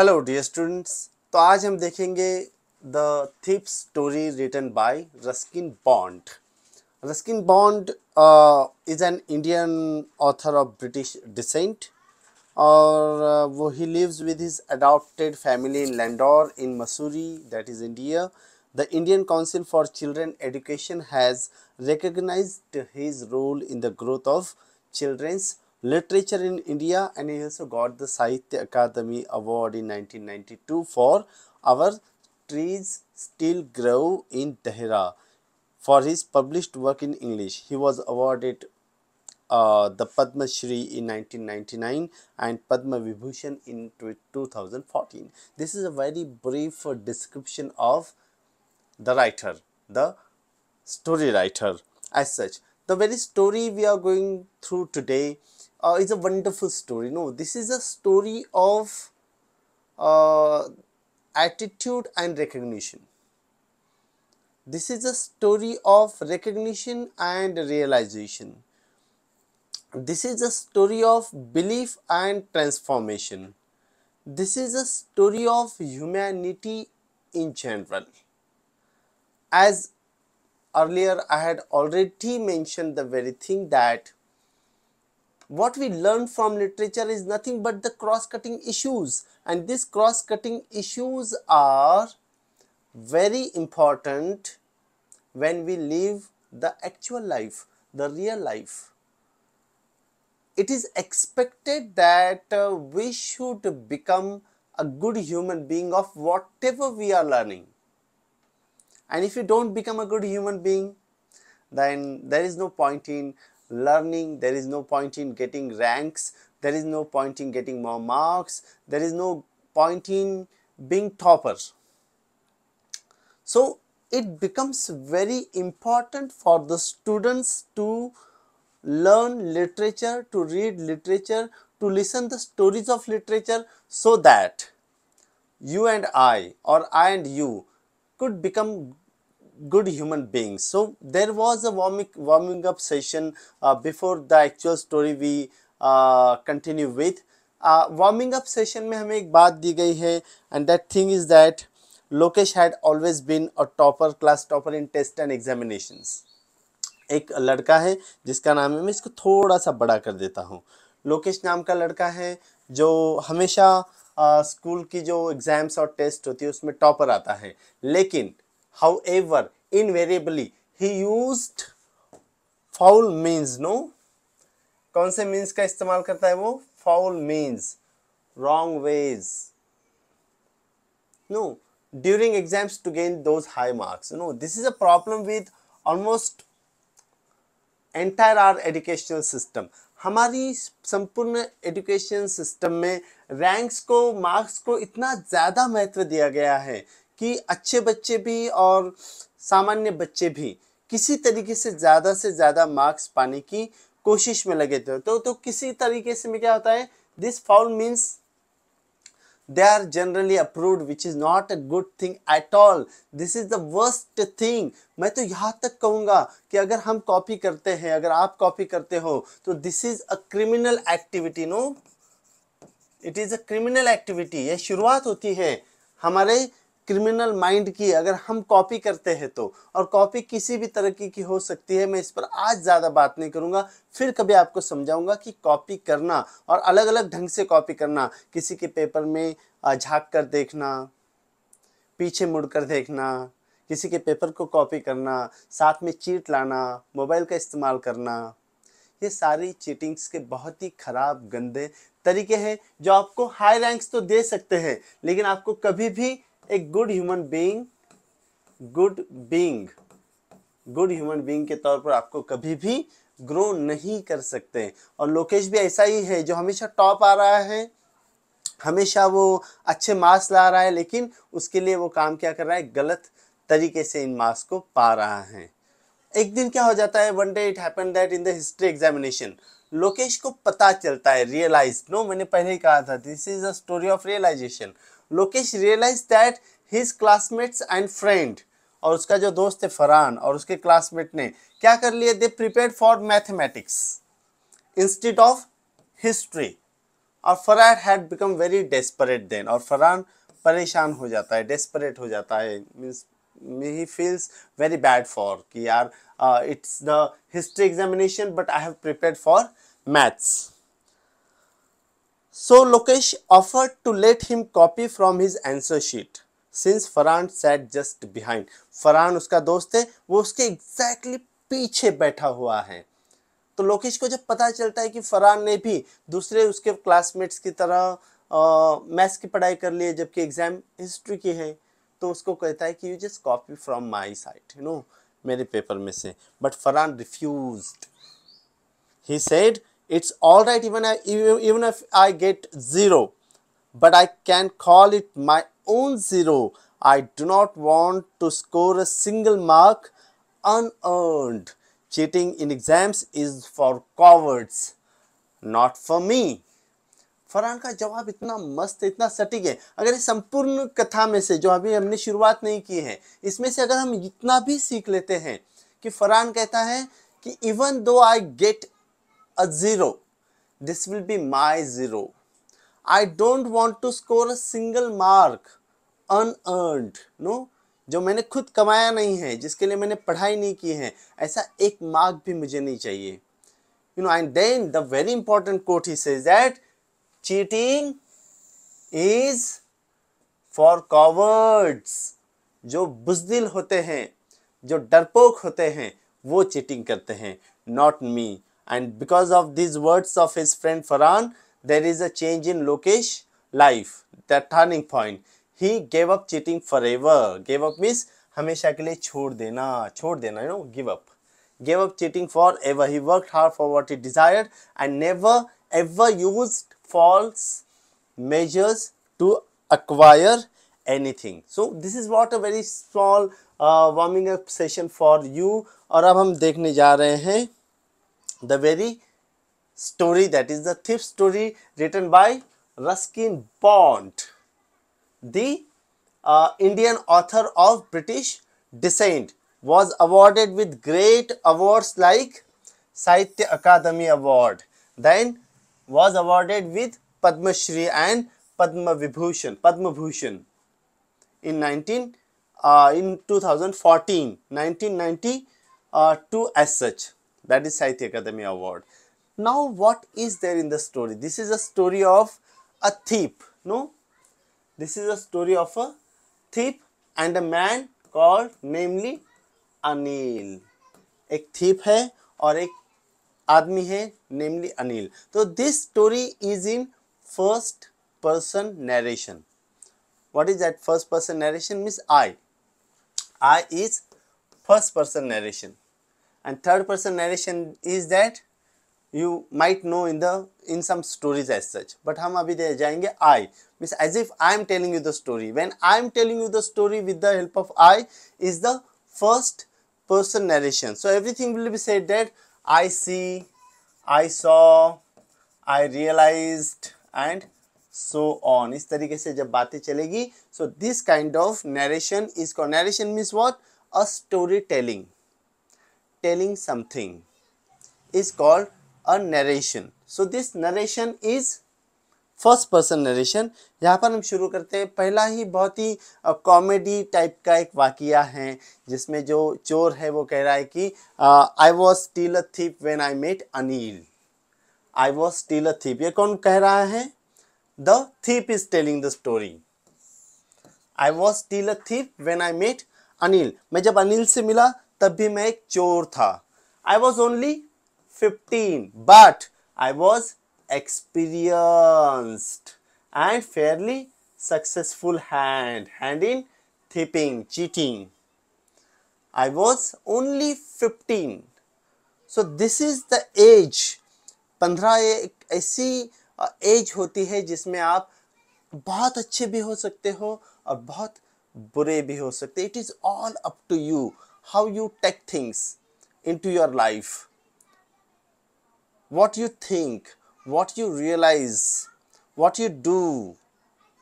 Hello dear students तो आज हम देखेंगे the thief story written by Ruskin Bond Ruskin Bond is an Indian author of British descent और uh, वो he lives with his adopted family in Landour in Mussoorie that is India the Indian council for children education has recognise his role in the growth of children's literature in India and he also got the Sahitya Academy Award in 1992 for Our Trees Still Grow in Tehra for his published work in English. He was awarded uh, the Padma Shri in 1999 and Padma Vibhushan in 2014. This is a very brief description of the writer, the story writer as such. The very story we are going through today uh, is a wonderful story. No, this is a story of uh, attitude and recognition. This is a story of recognition and realization. This is a story of belief and transformation. This is a story of humanity in general. As earlier I had already mentioned the very thing that what we learn from literature is nothing but the cross-cutting issues and these cross-cutting issues are very important when we live the actual life, the real life. It is expected that uh, we should become a good human being of whatever we are learning. And if you don't become a good human being, then there is no point in learning, there is no point in getting ranks, there is no point in getting more marks, there is no point in being topper. So, it becomes very important for the students to learn literature, to read literature, to listen the stories of literature so that you and I or I and you could become good human being so there was a warming, warming up session uh, before the actual story we uh, continue with warming up session में हमें एक बात दी गई है and that thing is that Lokesh had always been a topper class topper in test and examination एक लड़का है जिसका नाम है मैं इसको थोड़ा सा बड़ा कर देता हूँ लोकेश नाम का लड़का है जो हमेशा स्कूल uh, की जो एग्ज़ाम्स और टेस्ट होती है उसमें टॉपर आता है लेकिन However, invariably he used foul means no कौन से मीन्स का इस्तेमाल करता है वो foul means wrong ways no during exams to gain those high marks no this is a problem with almost entire our educational system हमारी संपूर्ण education system में रैंक्स को मार्क्स को इतना ज़्यादा महत्व दिया गया है कि अच्छे बच्चे भी और सामान्य बच्चे भी किसी तरीके से ज़्यादा से ज़्यादा मार्क्स पाने की कोशिश में लगे थे तो, तो किसी तरीके से में क्या होता है this foul means they are generally approved which is not a good thing at all this is the worst thing मैं तो यहाँ तक कहूँगा कि अगर हम कॉपी करते हैं अगर आप कॉपी करते हो तो this is a criminal activity no it is a criminal activity यह शुरुआत होती है हमारे क्रिमिनल माइंड की अगर हम कॉपी करते हैं तो और कॉपी किसी भी तरीके की हो सकती है मैं इस पर आज ज़्यादा बात नहीं करूँगा फिर कभी आपको समझाऊँगा कि कॉपी करना और अलग अलग ढंग से कॉपी करना किसी के पेपर में झाँक कर देखना पीछे मुड़कर देखना किसी के पेपर को कॉपी करना साथ में चीट लाना मोबाइल का इस्तेमाल करना ये सारी चीटिंग्स के बहुत ही ख़राब गंदे तरीके हैं जो आपको हाई रैंक्स तो दे सकते हैं लेकिन आपको कभी भी a good human being good being good human being के तौर पर आपको कभी भी ग्रो नहीं कर सकते और लोकेश भी ऐसा ही है जो हमेशा टॉप आ रहा है हमेशा वो अच्छे मार्क्स ला रहा है लेकिन उसके लिए वो काम क्या कर रहा है गलत तरीके से इन मार्क्स को पा रहा है एक दिन क्या हो जाता है one day it happen that in the history examination Lokesh को पता चलता है रियलाइज नो मैंने पहले ही कहा था this is a story of realisation Lokesh realise that his classmates and friend और उसका जो दोस्त है फरहान और उसके क्लासमेट ने क्या कर लिए they prepare for mathematics instead of history और Farhan had become very desperate then और फरहान परेशान हो जाता है डेस्परेट हो जाता है means he feels very bad for कि यार it's the history examination but I have prepare for maths So Lokesh offered to let him copy from his answer sheet. Since Farhan sat just behind. Farhan उसका दोस्त है वो उसके exactly exactly पीछे बैठा हुआ है तो लोकेश को जब पता चलता है कि फरहान ने भी दूसरे उसके क्लासमेट्स की तरह मैथ्स की पढ़ाई कर ली है जबकि एग्ज़ाम हिस्ट्री की है तो उसको कहता है कि you just copy from my side you know मेरे पेपर में से but Farhan refuse he said it's all right even, I, even, if I get zero but I can call it my own zero I do not want to score a single mark unearned cheating in exams is for cowards not for me Farhan का जवाब इतना मस्त इतना सटीक है अगर इस संपूर्ण कथा में से जो अभी हमने शुरुआत नहीं की है इसमें से अगर हम इतना भी सीख लेते हैं कि फरहान कहता है कि even though I get a zero. this will be my zero. I don't want to score a single mark unearned no जो मैंने खुद कमाया नहीं है जिसके लिए मैंने पढ़ाई नहीं की है ऐसा एक मार्क भी मुझे नहीं चाहिए you know and then the very important quote he says that cheating is for cowards जो बुजदिल होते हैं जो डरपोक होते हैं वो चीटिंग करते हैं not me and because of these words of his friend Farhan, there is a change in Lokesh life, that turning point. He gave up cheating forever. Gave up means हमेशा के लिए छोड़ देना छोड़ देना you know give up give up cheating forever he work hard for what he desired and never ever measures to acquire anything. So this is what a very small uh, warming up session for you. And now we are going to see the very story that is the thief story written by Ruskin Bond, the uh, Indian author of British descent was awarded with great awards like Sahitya Akademi Award, then was awarded with Padma Shri and Padma Vibhushan, Padma Bhushan in 19 uh, in 2014, 1992 uh, as such. that is Saitya Academy Award. Now what is there in the story? This is a story of a thief, no? This is a story of a thief and a man called namely Anil. एक thief है और एक आदमी है namely Anil तो this story is in first person narration what is that first person narration means i i is first person narration and third person narration is that you might know in the in some stories as such but हम अभी दे जाएंगे I means as if I am telling you the story when I am telling you the story with the help of I is the first person narration so everything will be said that I see I saw I realized and so on इस तरीके से जब बातें चलेगी so this kind of narration is called narration means what a storytelling. telling something is called a narration. So this narration is first person narration यहाँ पर हम शुरू करते हैं पहला ही बहुत ही कॉमेडी टाइप का एक वाकिया है जिसमें जो चोर है वो कह रहा है कि I was still a thief when I met Anil I was still a thief ये कौन कह रहा है the thief is telling the story I was still a thief when I met Anil मैं जब अनिल से मिला तब भी मैं एक चोर था I was only fifteen but I was experienced and fairly successful hand hand in thieving cheating I was only fifteen so this is the age पंद्रह एक ऐसी एज होती है जिसमें आप बहुत अच्छे भी हो सकते हो और बहुत बुरे भी हो सकते it is all up to you how you take things into your life what you think what you realize what you do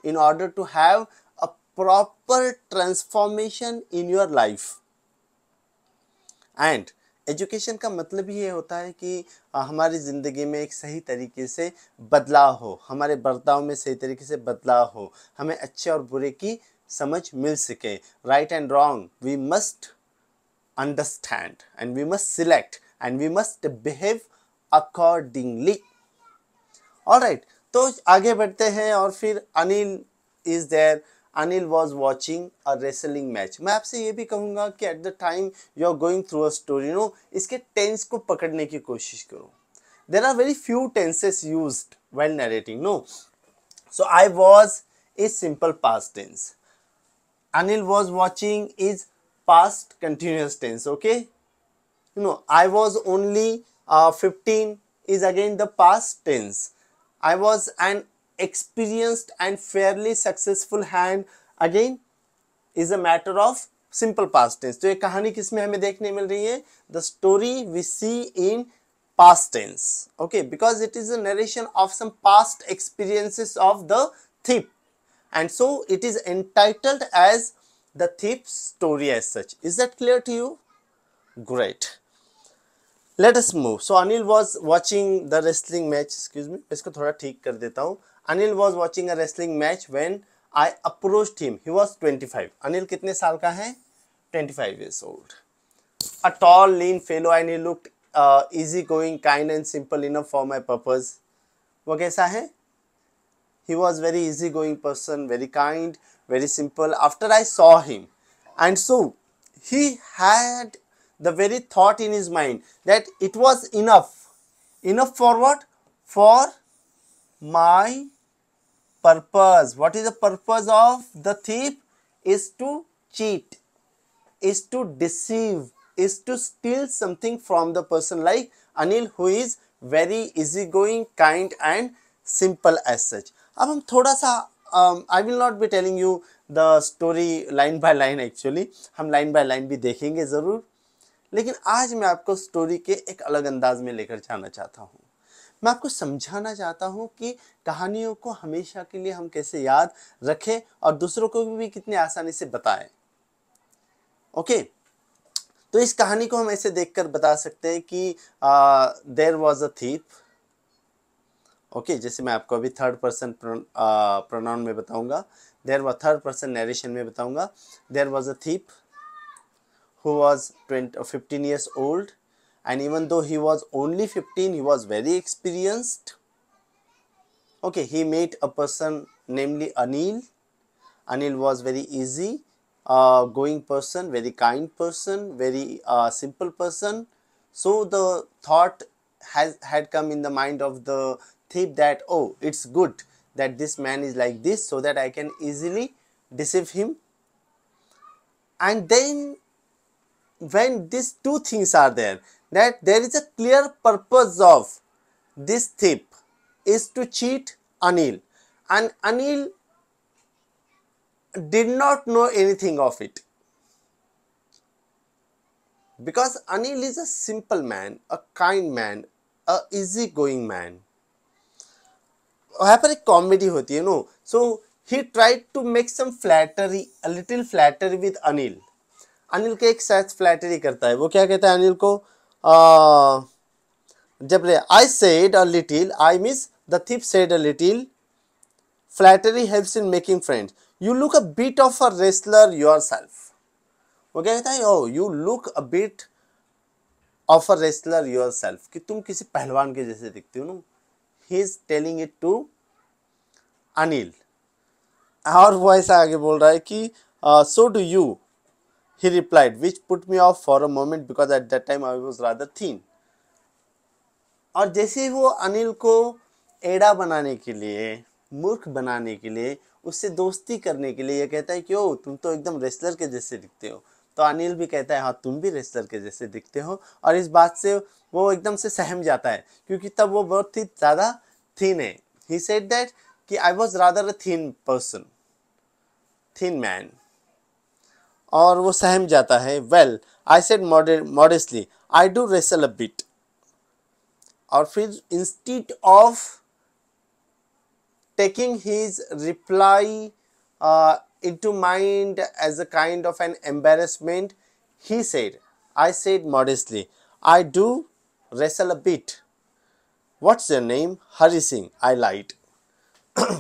in order to have a proper transformation in your life and education का मतलब ये होता है कि हमारी ज़िंदगी में एक सही तरीके से बदलाव हो हमारे बर्ताव में सही तरीके से बदलाव हो हमें अच्छे और बुरे की समझ मिल सके right and wrong we must understand and we must select and we must behave accordingly all right तो आगे बढ़ते हैं और फिर Anil is there Anil was watching a wrestling match मैं आपसे ये भी कहूँगा कि at the time you are going through a story no इसके टेंस को पकड़ने की कोशिश करो there are very few tenses use while narrating no so I was is simple past tense Anil was watching is past continuous tense okay you know i was only uh, 15 is again the past tense i was an experienced and fairly successful hand again is a matter of simple past tense. So, the story किसमें हमें देखने मिल रही past tense okay because it is a narration of some past experiences of the thief and so it is entitled as the thief story as such. Is that clear to you? Great. Let us move. So Anil was watching the wrestling match. Excuse me. isko thoda theek kar deta hu Anil was watching a wrestling match when I approached him. He was 25. Anil kitne saal ka hai 25 years old. A tall, lean fellow and he looked uh, easy going, kind and simple enough for my purpose. wo kaisa hai He was very easy going person, very kind. very simple after i saw him and so he had the very thought in his mind that it was enough enough for what for my purpose what is the purpose of the thief is to cheat is to deceive is to steal something from the person like anil who is very easygoing kind and simple as such अब हम थोड़ा सा um, I will not be telling you the story line by line actually. हम line by line भी देखेंगे ज़रूर लेकिन आज मैं आपको स्टोरी के एक अलग अंदाज में लेकर जाना चाहता हूँ मैं आपको समझाना चाहता हूँ कि कहानियों को हमेशा के लिए हम कैसे याद रखें और दूसरों को भी कितने आसानी से बताएं ओके तो इस कहानी को हम ऐसे देखकर बता सकते हैं कि there was a thief okay जैसे मैं आपको अभी थर्ड पर्सन प्रोनाउन में बताऊंगा there was third person narration में बताऊंगा there was a thief who was twenty fifteen years old and even though he was only fifteen he was very experienced okay he met a person namely Anil Anil was very easy going person very kind person very simple person so the thought has had come in the mind of the thief that oh it's good that this man is like this so that I can easily deceive him and then when these two things are there that there is a clear purpose of this thief is to cheat Anil and Anil did not know anything of it because Anil is a simple man, a kind man, a easygoing man. वहाँ पर एक comedy होती है no so he tried to make some flattery little flattery with Anil Anil के एक साथ flattery करता है वो क्या कहता है अनिल को जब रे I said a little I miss the thief said a little flattery helps in making friends you look a bit of a wrestler yourself वो क्या कहता है oh you look a bit of a wrestler yourself कि तुम किसी पहलवान के जैसे दिखते हो ना he is telling it to Anil और वो ऐसा आगे बोल रहा है कि so do you he replied which put me off for a moment because at that time I was rather thin और जैसे ही वो अनिल को एड़ा बनाने के लिए मूर्ख बनाने के लिए उससे दोस्ती करने के लिए ये कहता है कि ओ oh, तुम तो एकदम रेसलर के जैसे दिखते हो तो अनिल भी कहता है हाँ तुम भी रेसलर के जैसे दिखते हो और इस बात से वो एकदम से सहम जाता है क्योंकि तब वो बहुत ही ज़्यादा थीन है ही सेड दैट कि I was rather a thin person thin man और वो सहम जाता है well I said modestly I do wrestle a bit और फिर instead of taking his reply into mind as a kind of an embarrassment, he said, I said modestly, I do wrestle a bit. What's your name? Hari Singh. I lied.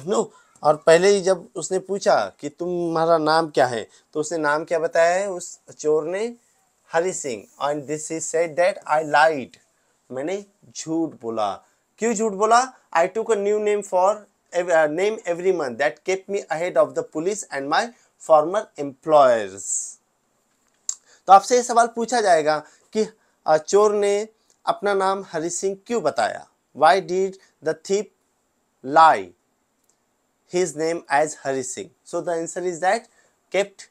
no, और पहले ही जब उसने पूछा कि तुम्हारा नाम क्या है तो उसने नाम क्या बताया है उस चोर ने Hari Singh and this is said that I lied मैंने झूठ बोला क्यों झूठ बोला I took a new name for uh, name every month that kept me ahead of the police and my former employers तो आपसे ये सवाल पूछा जाएगा कि चोर ने अपना नाम हरी सिंह क्यों बताया why did the thief lie his name as Hari Singh so the answer is that kept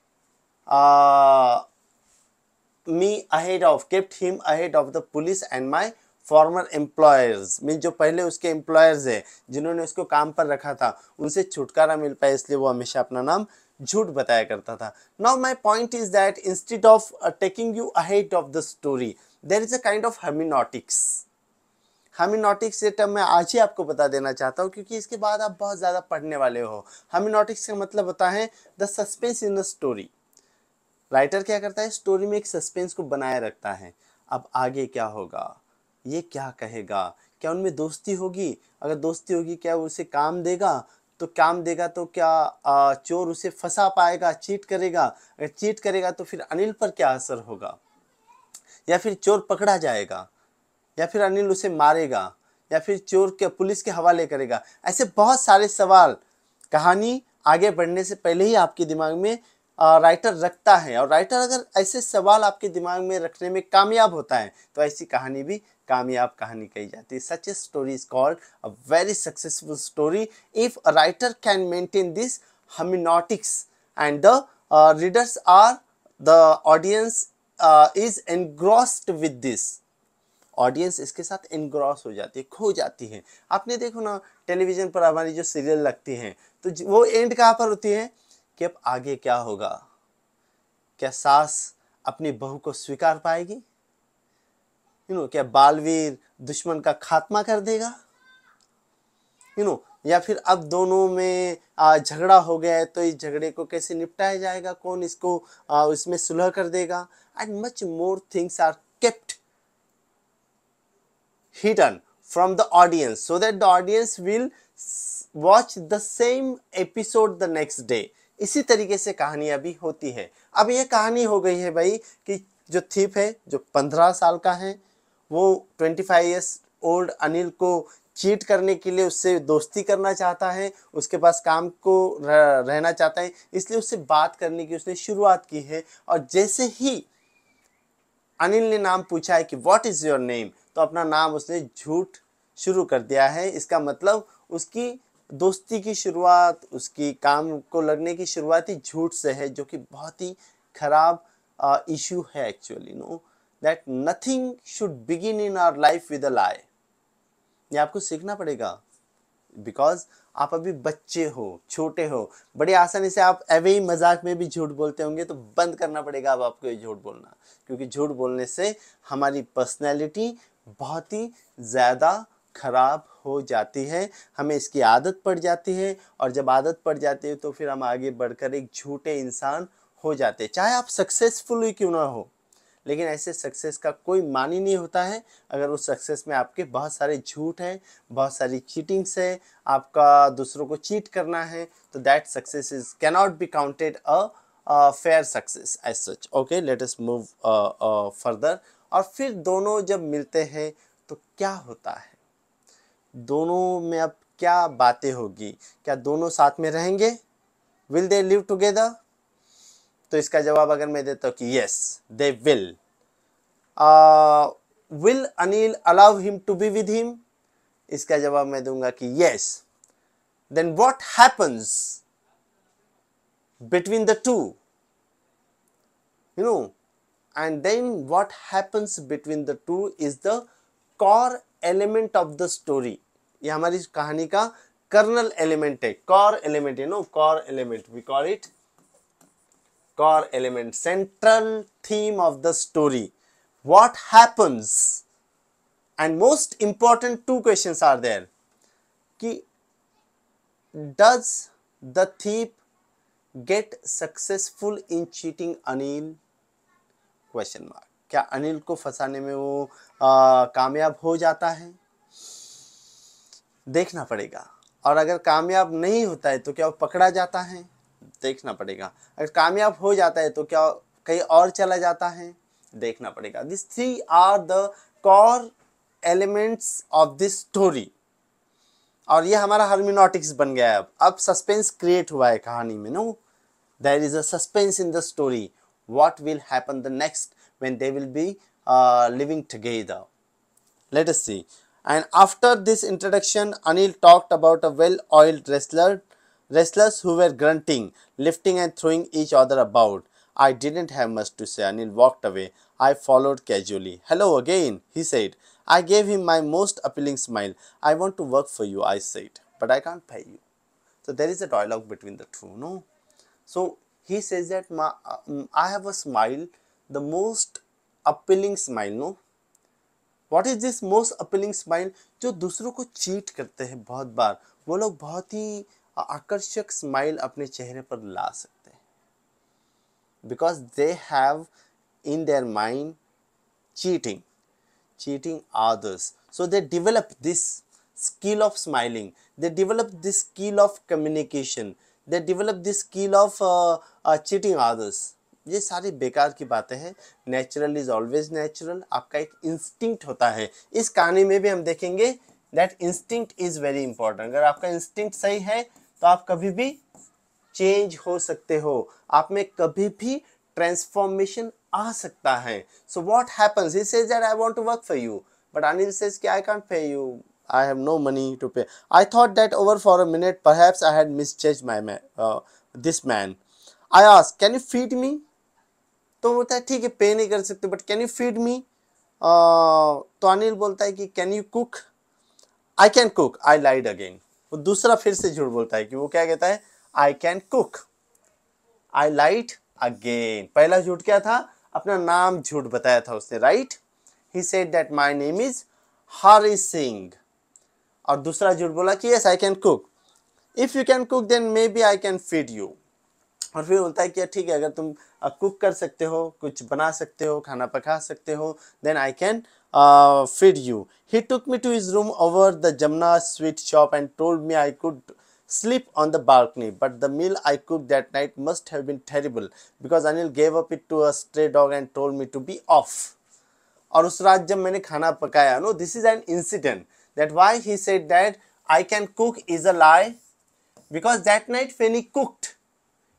me ahead of kept him ahead of the police and my former employers mean जो पहले उसके एम्प्लॉयर्स हैं जिन्होंने उसको काम पर रखा था उनसे छुटकारा मिल पाया इसलिए वो हमेशा अपना नाम झूठ बताया करता था now my point is that instead of taking you ahead of the story there is a kind of hermeneutics hermeneutics ये टर्म मैं आज ही आपको बता देना चाहता हूँ क्योंकि इसके बाद आप बहुत ज़्यादा पढ़ने वाले हो हर्मिनोटिक्स का मतलब होता है the suspense in a story writer क्या करता है स्टोरी में एक सस्पेंस को बनाए रखता है अब आगे क्या होगा ये क्या कहेगा क्या उनमें दोस्ती होगी अगर दोस्ती होगी क्या वो उसे काम देगा तो काम देगा तो क्या चोर उसे फंसा पाएगा चीट करेगा अगर चीट करेगा तो फिर अनिल पर क्या असर होगा या फिर चोर पकड़ा जाएगा या फिर अनिल उसे मारेगा या फिर चोर के पुलिस के हवाले करेगा ऐसे बहुत सारे सवाल कहानी आगे बढ़ने से पहले ही आपके दिमाग में राइटर रखता है और राइटर अगर ऐसे सवाल आपके दिमाग में रखने में कामयाब होता है तो ऐसी कहानी भी कामयाब कहानी कही जाती है such a story is called a very successful story if a writer can maintain this hermeneutics and the readers are the audience is engrossed with this audience इसके साथ इनग्रॉस हो जाती है खो जाती है आपने देखो ना टेलीविज़न पर हमारी जो सीरियल लगती हैं तो वो एंड कहाँ पर होती है कि अब आगे क्या होगा क्या सास अपनी बहू को स्वीकार पाएगी यू नो क्या बालवीर दुश्मन का खात्मा कर देगा यू नो या फिर अब दोनों में झगड़ा हो गया है तो इस झगड़े को कैसे निपटाया जाएगा कौन इसको उसमें इसमें सुलह कर देगा and much more things are kept hidden from the audience so that the audience will watch the same episode the next day इसी तरीके से कहानियां भी होती है अब ये कहानी हो गई है भाई कि जो थीप है जो पंद्रह साल का है वो twenty five years old Anil को चीट करने के लिए उससे दोस्ती करना चाहता है उसके पास काम को रहना चाहता है इसलिए उससे बात करने की उसने शुरुआत की है और जैसे ही अनिल ने नाम पूछा है कि वॉट इज़ योर नेम तो अपना नाम उसने झूठ शुरू कर दिया है इसका मतलब उसकी दोस्ती की शुरुआत उसकी काम को लगने की शुरुआत ही झूठ से है जो कि बहुत ही खराब इशू है actually no that nothing should begin in our life with a lie ये आपको सीखना पड़ेगा बिकॉज आप अभी बच्चे हो छोटे हो बड़े आसानी से आप अवे मजाक में भी झूठ बोलते होंगे तो बंद करना पड़ेगा अब आपको ये झूठ बोलना क्योंकि झूठ बोलने से हमारी पर्सनैलिटी बहुत ही ज़्यादा खराब हो जाती है हमें इसकी आदत पड़ जाती है और जब आदत पड़ जाती है तो फिर हम आगे बढ़कर एक झूठे इंसान हो जाते चाहे आप सक्सेसफुल ही क्यों ना हो लेकिन ऐसे सक्सेस का कोई मान ही नहीं होता है अगर उस सक्सेस में आपके बहुत सारे झूठ हैं बहुत सारी चीटिंग्स है आपका दूसरों को चीट करना है तो that success is cannot be counted a fair success as such okay let us move further और फिर दोनों जब मिलते हैं तो क्या होता है दोनों में अब क्या बातें होगी क्या दोनों साथ में रहेंगे विल दे लिव टुगेदर तो इसका जवाब अगर मैं देता हूँ कि yes they will will Anil allow him to be with him इसका जवाब मैं दूंगा कि yes then what happens between the two you know and then what happens between the two is the core element of the story ये हमारी कहानी का kernel element है core element you know core element we call it core element central theme of the story what happens and most important two question are there कि does the thief get successful in cheating Anil question mark क्या अनिल को फंसाने में वो कामयाब हो जाता है देखना पड़ेगा और अगर कामयाब नहीं होता है तो क्या वो पकड़ा जाता है देखना पड़ेगा अगर कामयाब हो जाता है तो क्या कहीं और चला जाता है देखना पड़ेगा this three are the core elements of this story और ये हमारा हर्मिनोटिक्स बन गया है अब अब सस्पेंस क्रिएट हुआ है कहानी में no there is a suspense in the story what will happen the next when they will be living together let us see And after this introduction, Anil talked about a well-oiled wrestler, wrestlers who were grunting, lifting and throwing each other about. I didn't have much to say. Anil walked away. I followed casually. Hello again, he said. I gave him my most appealing smile. I want to work for you, I said, but I can't pay you. So there is a dialogue between the two, no? So he says that my, um, I have a smile, the most appealing smile, no? What is this most appealing smile जो दूसरों को cheat करते हैं बहुत बार वो लोग बहुत ही आकर्षक स्माइल अपने चेहरे पर ला सकते हैं because they have in their mind cheating cheating others so they develop this skill of smiling they develop this skill of communication they develop this skill of cheating others ये सारी बेकार की बातें हैं नेचुरल इज ऑलवेज नेचुरल आपका एक instinct होता है इस कहानी में भी हम देखेंगे that instinct is very important अगर आपका इंस्टिंक्ट सही है तो आप कभी भी चेंज हो सकते हो आप में कभी भी ट्रांसफॉर्मेशन आ सकता है so what happens is says that I want to work for you but Anil says कि I can't pay you I have no money to pay. I thought that over for a minute. Perhaps I had misjudged my man, uh, this man. I asked, Can you feed me? तो बोलता है ठीक है पे नहीं कर सकते but can you feed me तो अनिल बोलता है कि can you cook I can cook I lied again वो दूसरा फिर से झूठ बोलता है कि वो क्या कहता है I can cook I lied again पहला झूठ क्या था अपना नाम झूठ बताया था उसने right he said that my name is Hari Singh और दूसरा झूठ बोला कि yes I can cook if you can cook then maybe I can feed you और फिर बोलता है कि ठीक है अगर तुम कुक कर सकते हो कुछ बना सकते हो खाना पका सकते हो then I can feed you he took me to his room over the Jamuna sweet shop and told me I could sleep on the balcony but the meal I cook that night must have been terrible because Anil gave up it to a stray dog and told me to be off और उस रात जब मैंने खाना पकाया no this is an incident that why he set that I can cook is a lie because that night फेनी cooked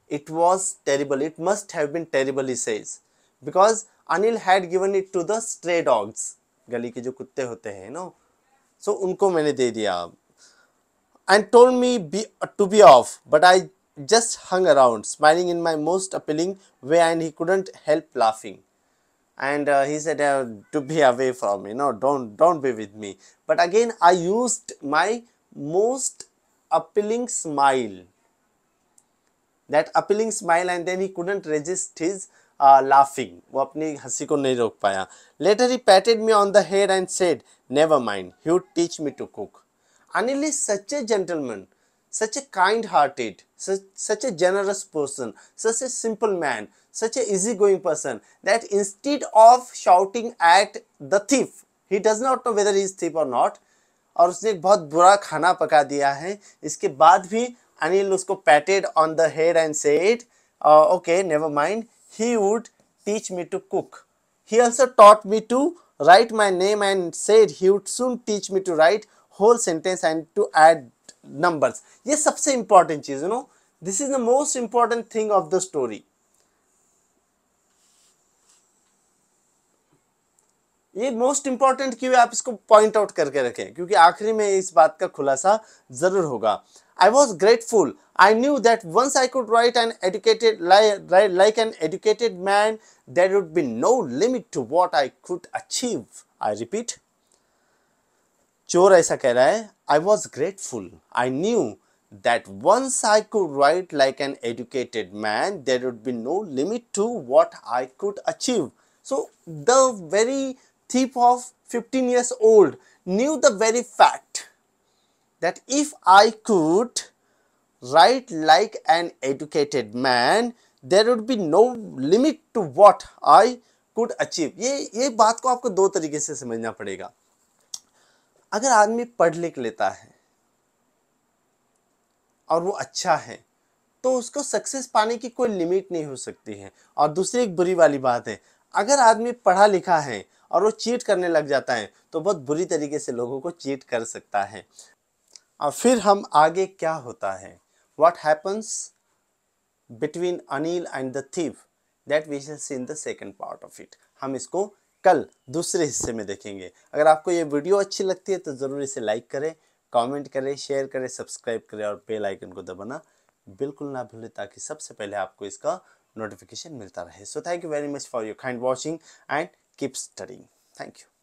It was terrible. It must have been terrible, he says. Because Anil had given it to the stray dogs. So के जो कुत्ते होते हैं So सो उनको मैंने दे दिया and told me be to be off I I just hung around smiling in my most appealing way and he couldn't help laughing and uh, he said uh, to be away from me no don't don't be with me but again i used my most appealing smile that appealing smile and then he couldn't resist his laughing वो अपनी हंसी को नहीं रोक पाया later he patted me on the hair and said never mind he would teach me to cook Anil is such a gentleman such a kind hearted such a generous person such a simple man such a easy going person that instead of shouting at the thief he does not know whether is thief और not और उसने एक बहुत बुरा खाना पका दिया है इसके बाद भी Anil Lusko patted on the head and said, uh, okay, never mind. He would teach me to cook. He also taught me to write my name and said he would soon teach me to write whole sentence and to add numbers. you know. This is the most important thing of the story. ये most important क्यों है आप इसको point out करके रखें क्योंकि आखिरी में इस बात का खुलासा जरूर होगा I was grateful I knew that once I could write an educated like an educated man there would be no limit to what I could achieve I repeat चोर ऐसा कह रहा है I was grateful I knew that once I could write like an educated man there would be no limit to what I could achieve so the very thief of 15 years old knew the very fact that if I could write like an educated man there would be no limit to what I could achieve ये ये बात को आपको दो तरीके से समझना पड़ेगा अगर आदमी पढ़ लिख लेता है और वो अच्छा है तो उसको सक्सेस पाने की कोई लिमिट नहीं हो सकती है और दूसरी एक बुरी वाली बात है अगर आदमी पढ़ा लिखा है और वो चीट करने लग जाता है तो बहुत बुरी तरीके से लोगों को चीट कर सकता है और फिर हम आगे क्या होता है what happens between Anil and the thief that we shall see in the second part of it हम इसको कल दूसरे हिस्से में देखेंगे अगर आपको ये वीडियो अच्छी लगती है तो ज़रूर इसे लाइक करें कमेंट करें शेयर करें सब्सक्राइब करें और बेल आइकन को दबाना बिल्कुल ना भूलें ताकि सबसे पहले आपको इसका नोटिफिकेशन मिलता रहे so thank you very much for your kind watching and keep studying thank you